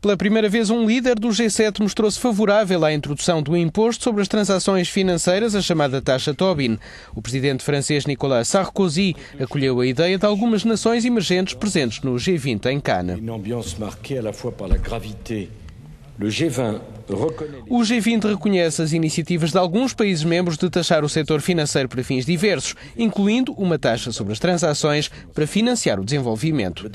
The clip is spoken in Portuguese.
Pela primeira vez, um líder do G7 mostrou-se favorável à introdução do imposto sobre as transações financeiras, a chamada taxa Tobin. O presidente francês Nicolas Sarkozy acolheu a ideia de algumas nações emergentes presentes no G20 em Cana. O G20 reconhece as iniciativas de alguns países membros de taxar o setor financeiro para fins diversos, incluindo uma taxa sobre as transações para financiar o desenvolvimento.